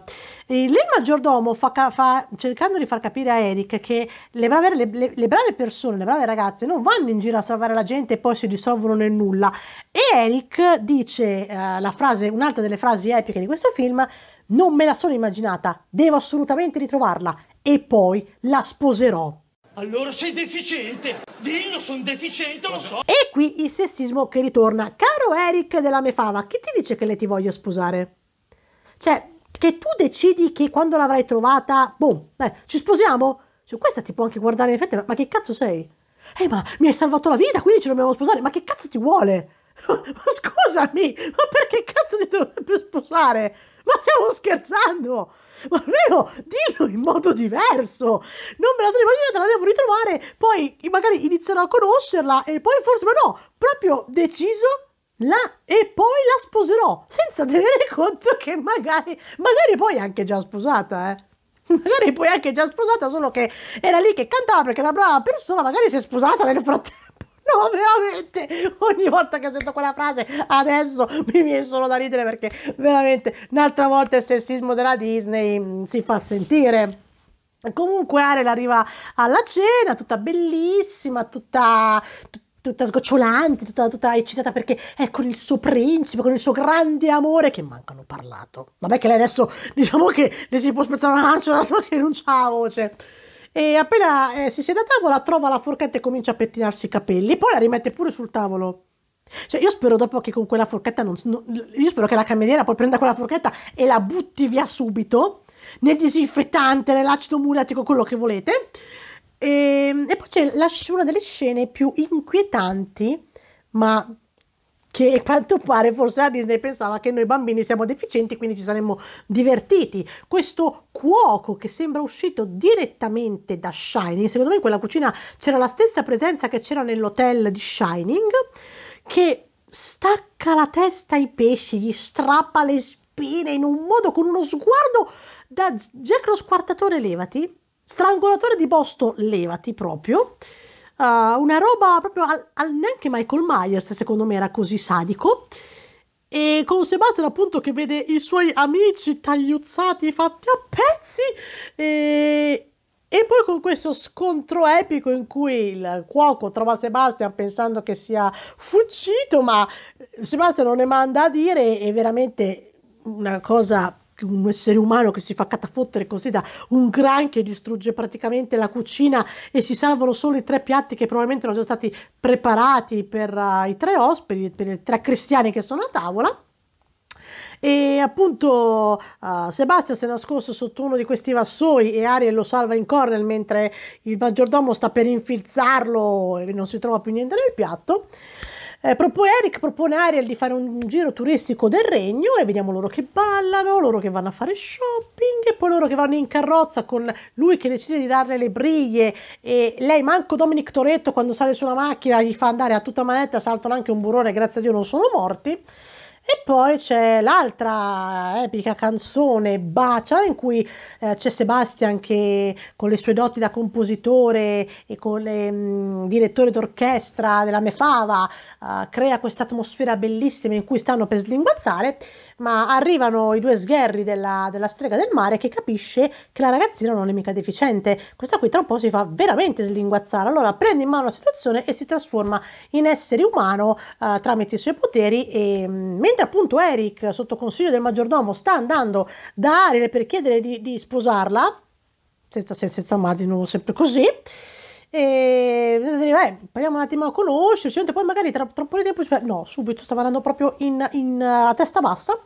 Il eh, maggiordomo fa, fa, cercando di far capire a Eric che le brave, le, le, brave, persone, le brave ragazze non vanno in giro a salvare la gente e poi si dissolvono nel nulla. E Eric dice eh, frase, un'altra delle frasi epiche di questo film, non me la sono immaginata, devo assolutamente ritrovarla e poi la sposerò. Allora sei deficiente. Dillo, sono deficiente, lo so. E qui il sessismo che ritorna. Caro Eric della Mefava, chi ti dice che le ti voglio sposare? Cioè, che tu decidi che quando l'avrai trovata, boom, beh, ci sposiamo? Cioè, questa ti può anche guardare in effetti, ma che cazzo sei? Eh, ma mi hai salvato la vita, quindi ci dobbiamo sposare. Ma che cazzo ti vuole? ma scusami, ma perché cazzo ti dovrebbe sposare? Ma stiamo scherzando! ma almeno dillo in modo diverso. Non me la sono immaginata, la devo ritrovare, poi magari inizierò a conoscerla e poi forse, ma no, proprio deciso la, e poi la sposerò, senza tenere conto che magari, magari poi anche già sposata, eh. Magari poi anche già sposata, solo che era lì che cantava perché era una brava persona magari si è sposata nel frattempo. No, veramente, ogni volta che sento quella frase, adesso mi viene solo da ridere perché veramente un'altra volta il sessismo della Disney mm, si fa sentire. Comunque Ariel arriva alla cena, tutta bellissima, tutta, tutta sgocciolante, tutta, tutta, eccitata perché è con il suo principe, con il suo grande amore che mancano parlato. Vabbè che lei adesso diciamo che le si può spezzare una lancia dato che non c'ha la voce e appena eh, si siede a tavola trova la forchetta e comincia a pettinarsi i capelli, poi la rimette pure sul tavolo. Cioè, io spero dopo che con quella forchetta non, no, io spero che la cameriera poi prenda quella forchetta e la butti via subito nel disinfettante, nell'acido muratico quello che volete. E, ehm, e poi c'è una delle scene più inquietanti, ma che a quanto pare forse la Disney pensava che noi bambini siamo deficienti quindi ci saremmo divertiti. Questo cuoco che sembra uscito direttamente da Shining, secondo me in quella cucina c'era la stessa presenza che c'era nell'hotel di Shining, che stacca la testa ai pesci, gli strappa le spine in un modo con uno sguardo da Jack lo squartatore levati, strangolatore di Boston levati proprio. Uh, una roba proprio al, al, neanche Michael Myers secondo me era così sadico e con Sebastian appunto che vede i suoi amici tagliuzzati fatti a pezzi e, e poi con questo scontro epico in cui il cuoco trova Sebastian pensando che sia fuggito ma Sebastian non ne manda a dire è veramente una cosa un essere umano che si fa catafottere così da un gran che distrugge praticamente la cucina e si salvano solo i tre piatti che probabilmente erano già stati preparati per uh, i tre ospiti, per i tre cristiani che sono a tavola. E appunto uh, Sebastian si è nascosto sotto uno di questi vassoi e Ariel lo salva in corner mentre il maggiordomo sta per infilzarlo e non si trova più niente nel piatto. Eh, propone Eric propone a Ariel di fare un giro turistico del regno e vediamo loro che ballano, loro che vanno a fare shopping e poi loro che vanno in carrozza con lui che decide di darle le briglie e lei manco Dominic Toretto quando sale sulla macchina gli fa andare a tutta manetta, saltano anche un burrone, grazie a Dio non sono morti. E poi c'è l'altra epica canzone, Bacia, in cui eh, c'è Sebastian che con le sue doti da compositore e con le, mh, mm, direttore d'orchestra della Mefava eh, crea questa atmosfera bellissima in cui stanno per slinguazzare ma arrivano i due sgherri della, della strega del mare che capisce che la ragazzina non è mica deficiente. Questa qui tra un po' si fa veramente slinguazzare, allora prende in mano la situazione e si trasforma in essere umano uh, tramite i suoi poteri e mm, mentre appunto Eric, sotto consiglio del maggiordomo, sta andando da Ariel per chiedere di, di sposarla, senza se senza ma di nuovo sempre così, e beh, eh, parliamo un attimo, a conoscerci, poi magari tra troppo tempo si no, subito sta andando proprio in, in, eh, a testa bassa.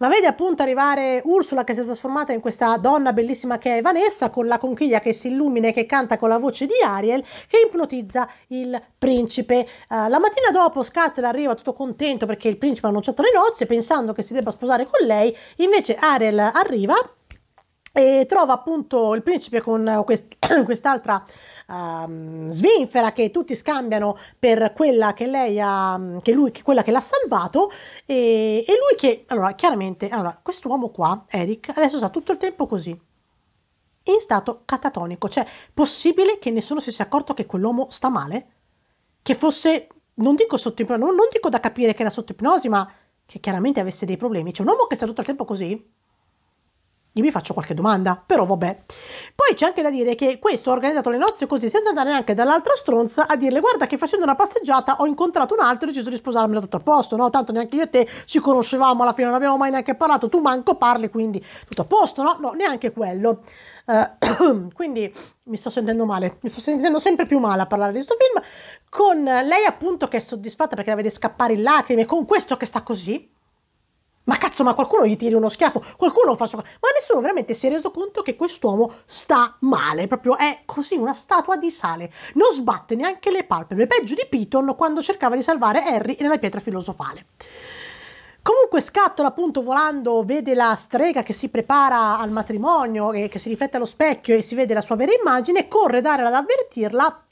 Ma vede appunto arrivare Ursula che si è trasformata in questa donna bellissima che è Vanessa con la conchiglia che si illumina e che canta con la voce di Ariel che ipnotizza il principe. Uh, la mattina dopo Scattel arriva tutto contento perché il principe ha annunciato le nozze pensando che si debba sposare con lei, invece Ariel arriva e trova appunto il principe con quest- quest'altra um, svinfera che tutti scambiano per quella che lei ha, mm, che lui, che quella che l'ha salvato e, e lui che, allora chiaramente, allora quest'uomo qua, Eric, adesso sta tutto il tempo così, in stato catatonico, cioè possibile che nessuno si sia accorto che quell'uomo sta male? Che fosse, non dico sotto ipnosi, non, non dico da capire che era sotto ipnosi, ma che chiaramente avesse dei problemi. C'è cioè, un uomo che sta tutto il tempo così, io mi faccio qualche domanda, però vabbè. Poi c'è anche da dire che questo ha organizzato le nozze così, senza andare neanche dall'altra stronza a dirle guarda che facendo una passeggiata ho incontrato un altro e ho deciso di sposarmi da tutto a posto, no? Tanto neanche io e te ci conoscevamo, alla fine non abbiamo mai neanche parlato, tu manco parli, quindi tutto a posto, no? No, neanche quello. Uh, quindi mi sto sentendo male, mi sto sentendo sempre più male a parlare di questo film, con lei appunto che è soddisfatta perché la vede scappare in lacrime, con questo che sta così, ma cazzo, ma qualcuno gli tiri uno schiaffo, qualcuno faccia. Ma nessuno veramente si è reso conto che quest'uomo sta male. Proprio è così, una statua di sale. Non sbatte neanche le palpebre. Peggio di Piton quando cercava di salvare Harry nella pietra filosofale. Comunque Scattola appunto volando vede la strega che si prepara al matrimonio, che, che si riflette allo specchio e si vede la sua vera immagine, corre ad ad avvertirla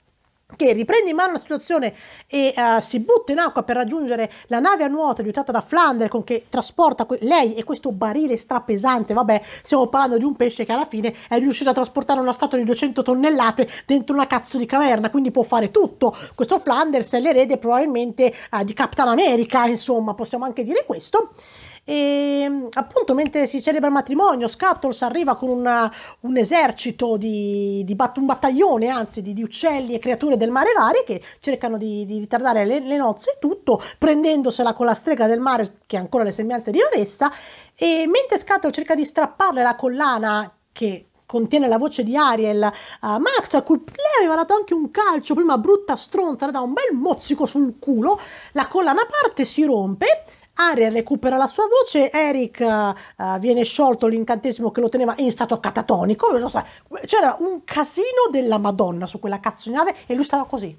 che riprende in mano la situazione e uh, si butta in acqua per raggiungere la nave a nuoto aiutata da Flander con che trasporta lei e questo barile strapesante, vabbè stiamo parlando di un pesce che alla fine è riuscito a trasportare una statua di 200 tonnellate dentro una cazzo di caverna, quindi può fare tutto. Questo Flanders è l'erede probabilmente uh, di Capitan America, insomma possiamo anche dire questo e ehm, appunto mentre si celebra il matrimonio Scuttles arriva con una, un esercito di, di bat, un battaglione anzi di, di, uccelli e creature del mare vari che cercano di, di ritardare le, le, nozze e tutto prendendosela con la strega del mare che ha ancora le sembianze di Vanessa e mentre Scuttles cerca di strapparle la collana che contiene la voce di Ariel uh, Max a cui lei aveva dato anche un calcio prima brutta stronza le dà un bel mozzico sul culo la collana parte si rompe Ariel recupera la sua voce, Eric uh, viene sciolto l'incantesimo che lo teneva in stato catatonico. C'era un casino della Madonna su quella cazzo di nave e lui stava così.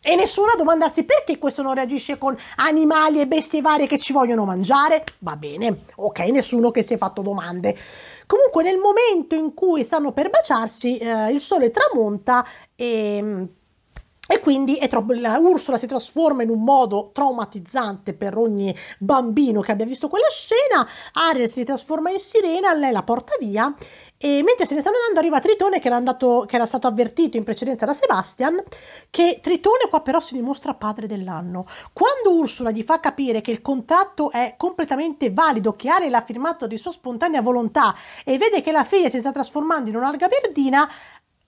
E nessuno a domandarsi perché questo non reagisce con animali e bestie varie che ci vogliono mangiare. Va bene, ok, nessuno che si è fatto domande. Comunque nel momento in cui stanno per baciarsi, eh, il sole tramonta e mm, e quindi troppo, la Ursula si trasforma in un modo traumatizzante per ogni bambino che abbia visto quella scena. Ariel si trasforma in sirena, lei la porta via. E mentre se ne stanno andando, arriva Tritone che era, andato, che era stato avvertito in precedenza da Sebastian. Che Tritone, qua però, si dimostra padre dell'anno. Quando Ursula gli fa capire che il contratto è completamente valido, che Ariel ha firmato di sua spontanea volontà e vede che la figlia si sta trasformando in un'alga verdina,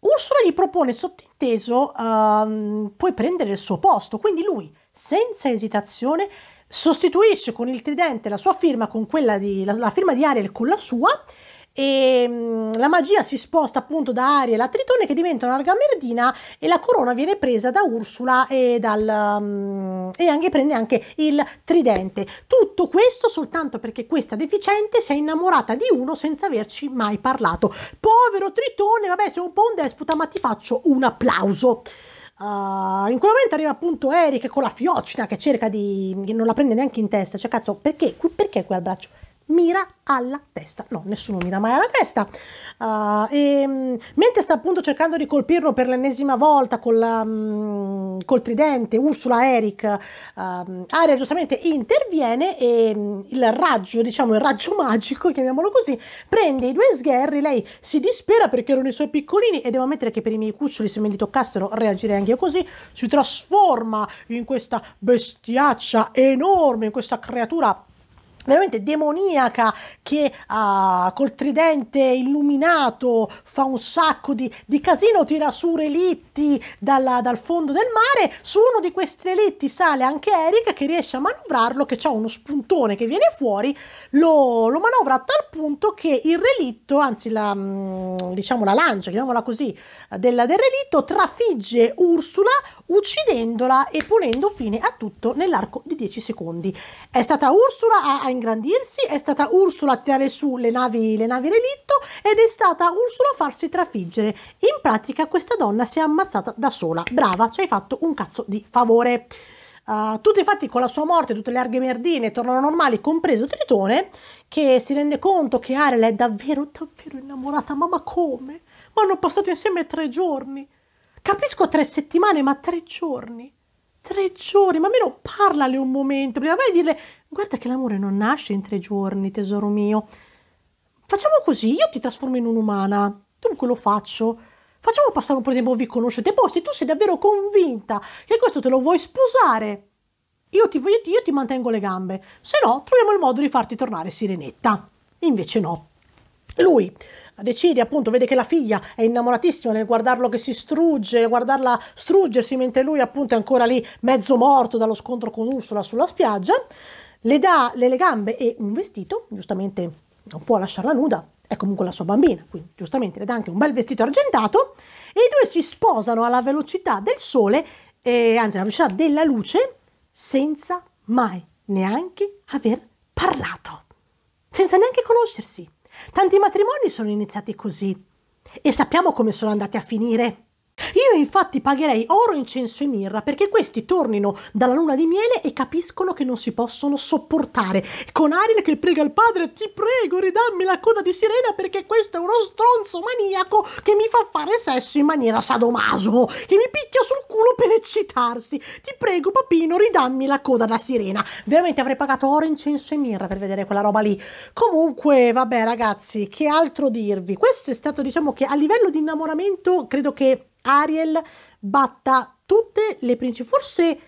Ursula gli propone sottinteso uh, puoi prendere il suo posto, quindi lui senza esitazione sostituisce con il tridente la sua firma con quella di la, la firma di Ariel con la sua e ehm, la magia si sposta appunto da Ariel a Tritone che diventano Argamerdina e la corona viene presa da Ursula e, dal, mh, mm, e anche, prende anche il tridente. Tutto questo soltanto perché questa deficiente si è innamorata di uno senza averci mai parlato. Povero Tritone, vabbè sei un po' un disputa, ma ti faccio un applauso. Uh, in quel momento arriva appunto Eric con la fiocina che cerca di... che non la prende neanche in testa, cioè cazzo, perché, perché quel braccio? mira alla testa. No, nessuno mira mai alla testa. Uh, ah, e, ehm, mentre sta appunto cercando di colpirlo per l'ennesima volta col, um, mm, col tridente, Ursula Eric, um, Aria giustamente interviene e um, il raggio, diciamo il raggio magico, chiamiamolo così, prende i due sgherri, lei si dispera perché erano i suoi piccolini e devo ammettere che per i miei cuccioli se me li toccassero reagirei anche io così, si trasforma in questa bestiaccia enorme, in questa creatura veramente demoniaca che uh, col tridente illuminato fa un sacco di, di casino, tira su relitti dalla, dal fondo del mare, su uno di questi relitti sale anche Eric che riesce a manovrarlo, che ha uno spuntone che viene fuori, lo, lo, manovra a tal punto che il relitto, anzi la, mm, diciamo la lancia, chiamiamola così, della, del relitto trafigge Ursula uccidendola e ponendo fine a tutto nell'arco di 10 secondi. È stata Ursula a, a ingrandirsi, è stata Ursula a tirare su le navi, le navi relitto ed è stata Ursula a farsi trafiggere. In pratica questa donna si è ammazzata da sola. Brava, ci hai fatto un cazzo di favore. Uh, tutti infatti con la sua morte tutte le arghe merdine tornano normali, compreso Tritone, che si rende conto che Ariel è davvero, davvero innamorata. Ma, ma come? Ma hanno passato insieme tre giorni. Capisco tre settimane, ma tre giorni. Tre giorni, ma almeno parlale un momento, prima di dirle Guarda che l'amore non nasce in tre giorni, tesoro mio. Facciamo così, io ti trasformo in un'umana. Dunque lo faccio. Facciamo passare un po' di tempo, vi conoscete. Poi se tu sei davvero convinta che questo te lo vuoi sposare, io ti, io, io ti mantengo le gambe. Se no, troviamo il modo di farti tornare sirenetta. Invece no. Lui decide appunto, vede che la figlia è innamoratissima nel guardarlo che si strugge, guardarla struggersi mentre lui appunto è ancora lì mezzo morto dallo scontro con Ursula sulla spiaggia le dà le, le gambe e un vestito, giustamente non può lasciarla nuda, è comunque la sua bambina, quindi giustamente le dà anche un bel vestito argentato e i due si sposano alla velocità del sole, eh, anzi alla velocità della luce, senza mai neanche aver parlato, senza neanche conoscersi. Tanti matrimoni sono iniziati così e sappiamo come sono andati a finire. Io infatti pagherei oro, incenso e mirra perché questi tornino dalla luna di miele e capiscono che non si possono sopportare. Con Ariel che prega il padre, ti prego, ridammi la coda di sirena perché questo è uno stronzo maniaco che mi fa fare sesso in maniera sadomaso, che mi picchia sul culo per eccitarsi. Ti prego, papino, ridammi la coda da sirena. Veramente avrei pagato oro, incenso e mirra per vedere quella roba lì. Comunque, vabbè, ragazzi, che altro dirvi? Questo è stato, diciamo che a livello di innamoramento, credo che Ariel batta tutte le principali, forse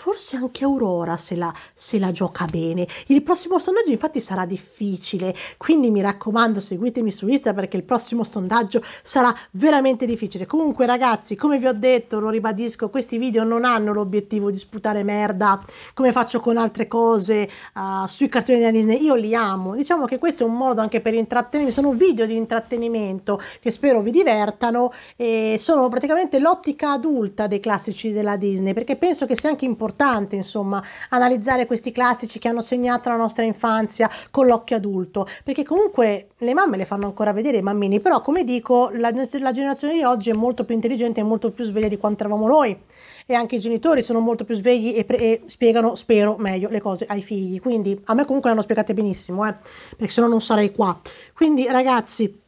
forse anche Aurora se la, se la gioca bene. Il prossimo sondaggio infatti sarà difficile, quindi mi raccomando seguitemi su Instagram perché il prossimo sondaggio sarà veramente difficile. Comunque ragazzi, come vi ho detto, lo ribadisco, questi video non hanno l'obiettivo di sputare merda come faccio con altre cose uh, sui cartoni della Disney, io li amo. Diciamo che questo è un modo anche per intrattenermi, sono video di intrattenimento che spero vi divertano e sono praticamente l'ottica adulta dei classici della Disney perché penso che sia anche importante importante, insomma, analizzare questi classici che hanno segnato la nostra infanzia con l'occhio adulto, perché comunque le mamme le fanno ancora vedere i bambini, però come dico, la, la generazione di oggi è molto più intelligente e molto più sveglia di quanto eravamo noi e anche i genitori sono molto più svegli e, e, spiegano, spero, meglio le cose ai figli. Quindi a me comunque l'hanno hanno spiegate benissimo, eh, perché se no non sarei qua. Quindi ragazzi,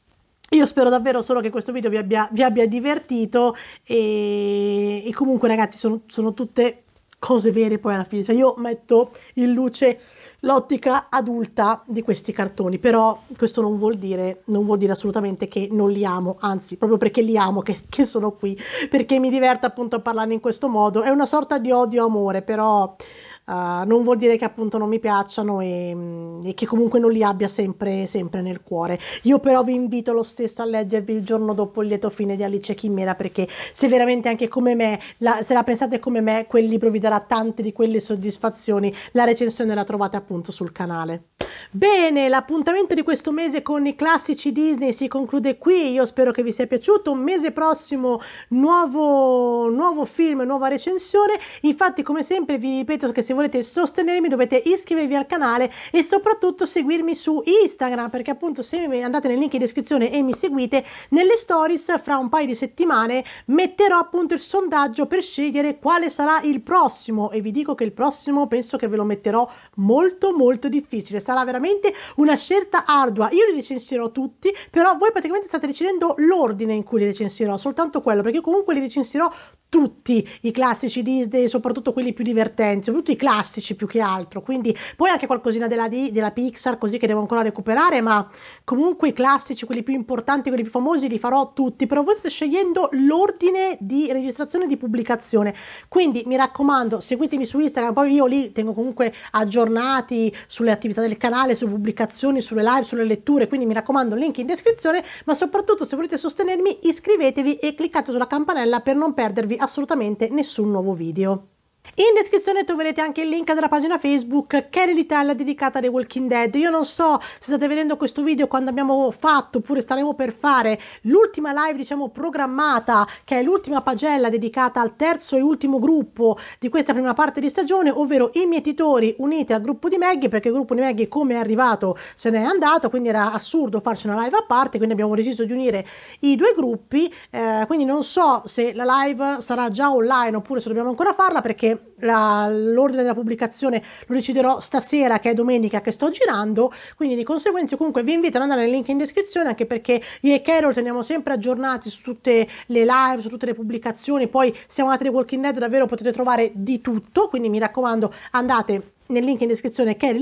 io spero davvero solo che questo video vi abbia, vi abbia divertito e, e comunque ragazzi sono, sono tutte cose vere poi alla fine. Cioè io metto in luce l'ottica adulta di questi cartoni, però questo non vuol dire, non vuol dire assolutamente che non li amo, anzi proprio perché li amo che, che sono qui, perché mi diverto appunto a parlare in questo modo, è una sorta di odio-amore, però Uh, non vuol dire che appunto non mi piacciono e, mm, e che comunque non li abbia sempre, sempre, nel cuore. Io però vi invito lo stesso a leggervi il giorno dopo il lieto fine di Alice Chimera perché se veramente anche come me, la, se la pensate come me, quel libro vi darà tante di quelle soddisfazioni. La recensione la trovate appunto sul canale. Bene, l'appuntamento di questo mese con i classici Disney si conclude qui, io spero che vi sia piaciuto, un mese prossimo nuovo, nuovo film, nuova recensione, infatti come sempre vi ripeto che se voi volete sostenermi dovete iscrivervi al canale e soprattutto seguirmi su Instagram perché appunto se andate nel link in descrizione e mi seguite nelle stories fra un paio di settimane metterò appunto il sondaggio per scegliere quale sarà il prossimo e vi dico che il prossimo penso che ve lo metterò molto molto difficile sarà veramente una scelta ardua io li recensirò tutti però voi praticamente state decidendo l'ordine in cui li recensirò soltanto quello perché comunque li recensirò tutti i classici Disney, soprattutto quelli più divertenti, soprattutto i classici più che altro, quindi poi anche qualcosina della, D, della Pixar così che devo ancora recuperare, ma comunque i classici, quelli più importanti, quelli più famosi li farò tutti, però voi state scegliendo l'ordine di registrazione e di pubblicazione, quindi mi raccomando seguitemi su Instagram, poi io lì tengo comunque aggiornati sulle attività del canale, sulle pubblicazioni, sulle live, sulle letture, quindi mi raccomando link in descrizione, ma soprattutto se volete sostenermi iscrivetevi e cliccate sulla campanella per non perdervi assolutamente nessun nuovo video. In descrizione troverete anche il link della pagina Facebook che è dedicata a The Walking Dead. Io non so se state vedendo questo video quando abbiamo fatto oppure staremo per fare l'ultima live diciamo programmata che è l'ultima pagella dedicata al terzo e ultimo gruppo di questa prima parte di stagione ovvero i mietitori uniti al gruppo di Maggie perché il gruppo di Maggie come è arrivato se n'è andato quindi era assurdo farci una live a parte quindi abbiamo deciso di unire i due gruppi eh, quindi non so se la live sarà già online oppure se dobbiamo ancora farla perché l'ordine della pubblicazione lo deciderò stasera che è domenica che sto girando quindi di conseguenza comunque vi invito ad andare nel link in descrizione anche perché io e Carol teniamo sempre aggiornati su tutte le live su tutte le pubblicazioni poi siamo andati di Walking Dead davvero potete trovare di tutto quindi mi raccomando andate nel link in descrizione che è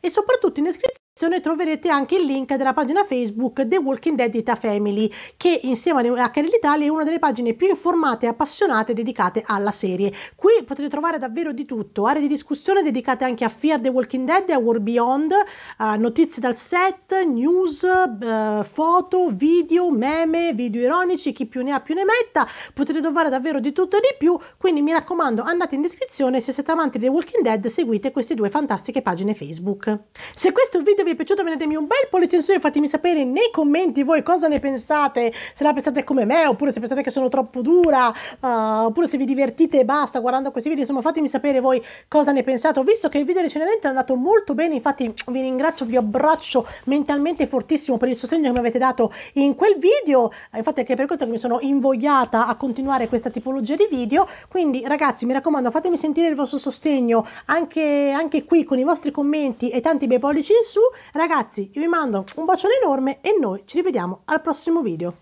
e soprattutto in descrizione descrizione troverete anche il link della pagina Facebook The Walking Dead Ita Family, che insieme a Carell Italia è una delle pagine più informate e appassionate dedicate alla serie. Qui potete trovare davvero di tutto, aree di discussione dedicate anche a Fear The Walking Dead e a War Beyond, uh, notizie dal set, news, uh, foto, video, meme, video ironici, chi più ne ha più ne metta, potete trovare davvero di tutto e di più, quindi mi raccomando andate in descrizione se siete amanti di The Walking Dead seguite queste due fantastiche pagine Facebook. Se questo video vi vi è piaciuto mettemi un bel pollice in su e fatemi sapere nei commenti voi cosa ne pensate, se la pensate come me oppure se pensate che sono troppo dura, uh, oppure se vi divertite e basta guardando questi video, insomma fatemi sapere voi cosa ne pensate. Ho visto che il video recentemente è andato molto bene, infatti vi ringrazio, vi abbraccio mentalmente fortissimo per il sostegno che mi avete dato in quel video, eh, infatti è anche per questo che mi sono invogliata a continuare questa tipologia di video, quindi ragazzi mi raccomando fatemi sentire il vostro sostegno anche, anche qui con i vostri commenti e tanti bei pollici in su Ragazzi, io vi mando un bacione enorme e noi ci rivediamo al prossimo video.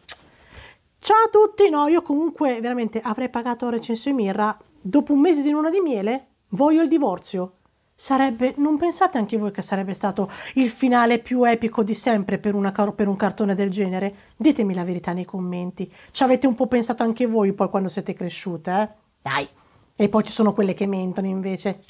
Ciao a tutti! No, io comunque veramente avrei pagato Recenso Mirra dopo un mese di luna di miele, voglio il divorzio. Sarebbe, non pensate anche voi che sarebbe stato il finale più epico di sempre per, una, per un cartone del genere? Ditemi la verità nei commenti. Ci avete un po' pensato anche voi poi quando siete cresciute, eh? Dai! E poi ci sono quelle che mentono invece.